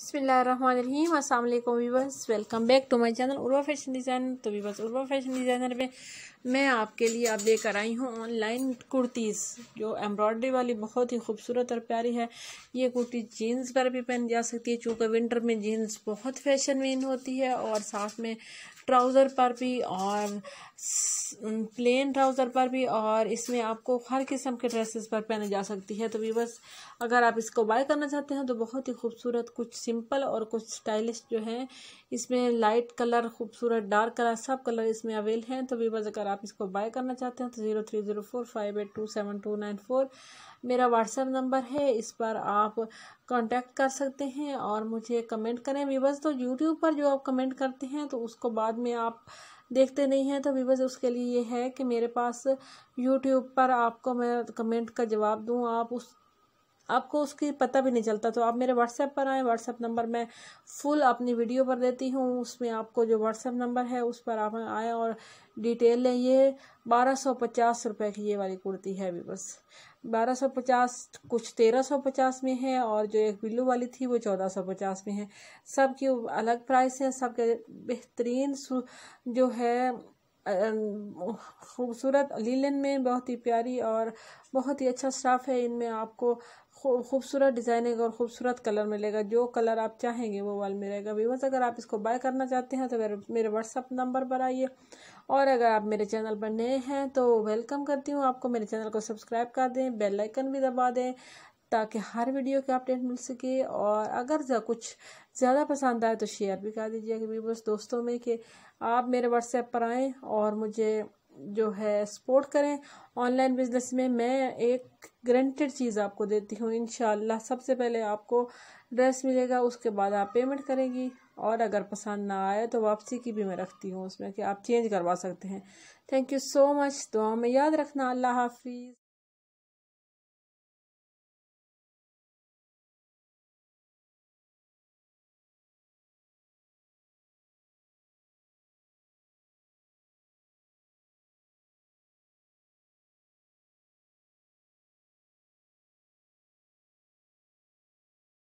बसमीम असल viewers welcome back to my channel Urwa fashion designer तो वीवर्स उर्वा फैशन डिज़ाइनर में मैं आपके लिए अब लेकर आई हूँ ऑनलाइन कुर्तीज़ जो एम्ब्रॉयडरी वाली बहुत ही खूबसूरत और प्यारी है ये कुर्ती जीन्स पर भी पहन जा सकती है चूँकि विंटर में जीन्स बहुत फैशन में होती है और साथ में ट्राउज़र पर भी और प्लेन ट्राउज़र पर भी और इसमें आपको हर किस्म के ड्रेसेस पर पहने जा सकती है तो वीवर्स अगर आप इसको बाय करना चाहते हैं तो बहुत ही खूबसूरत कुछ सिंपल और कुछ स्टाइलिश जो है इसमें लाइट कलर खूबसूरत डार्क कलर सब कलर इसमें अवेल हैं तो वीवर्स अगर आप इसको बाय करना चाहते हैं तो zero three zero four five eight two seven two nine four मेरा व्हाट्सएप नंबर है इस पर आप कांटेक्ट कर सकते हैं और मुझे कमेंट करें वीवर्स तो यूट्यूब पर जो आप कमेंट करते हैं तो उसको बाद में आप देखते नहीं हैं तो वीवर्स उसके लिए ये है कि मेरे पास यूट्यूब पर आपको मैं कमेंट का जवाब दूँ आप उस आपको उसकी पता भी नहीं चलता तो आप मेरे व्हाट्सएप पर आएँ व्हाट्सएप नंबर मैं फुल अपनी वीडियो पर देती हूँ उसमें आपको जो व्हाट्सएप नंबर है उस पर आप आएँ और डिटेल लें ये बारह सौ पचास रुपये की ये वाली कुर्ती है अभी बस बारह सौ पचास कुछ तेरह सौ पचास में है और जो एक बिल्लू वाली थी वो चौदह सौ पचास में है सब की अलग प्राइस है सब के बेहतरीन जो है खूबसूरत लीलन में बहुत ही प्यारी और बहुत ही अच्छा स्टाफ है इनमें आपको खूबसूरत डिज़ाइनिंग और खूबसूरत कलर मिलेगा जो कलर आप चाहेंगे वो वाल मिलेगा वीवर्स अगर आप इसको बाय करना चाहते हैं तो मेरे मेरे व्हाट्सअप नंबर पर आइए और अगर आप मेरे चैनल पर नए हैं तो वेलकम करती हूँ आपको मेरे चैनल को सब्सक्राइब कर दें बेल आइकन भी दबा दें ताकि हर वीडियो के अपडेट मिल सके और अगर जा कुछ ज़्यादा पसंद आए तो शेयर भी कर दीजिएगा वीवर्स दोस्तों में कि आप मेरे व्हाट्सएप पर आएँ और मुझे जो है सपोर्ट करें ऑनलाइन बिजनेस में मैं एक ग्रंटेड चीज़ आपको देती हूँ इन सबसे पहले आपको ड्रेस मिलेगा उसके बाद आप पेमेंट करेंगी और अगर पसंद ना आए तो वापसी की भी मैं रखती हूँ उसमें कि आप चेंज करवा सकते हैं थैंक यू सो मच दुआ में याद रखना अल्लाह हाफिज़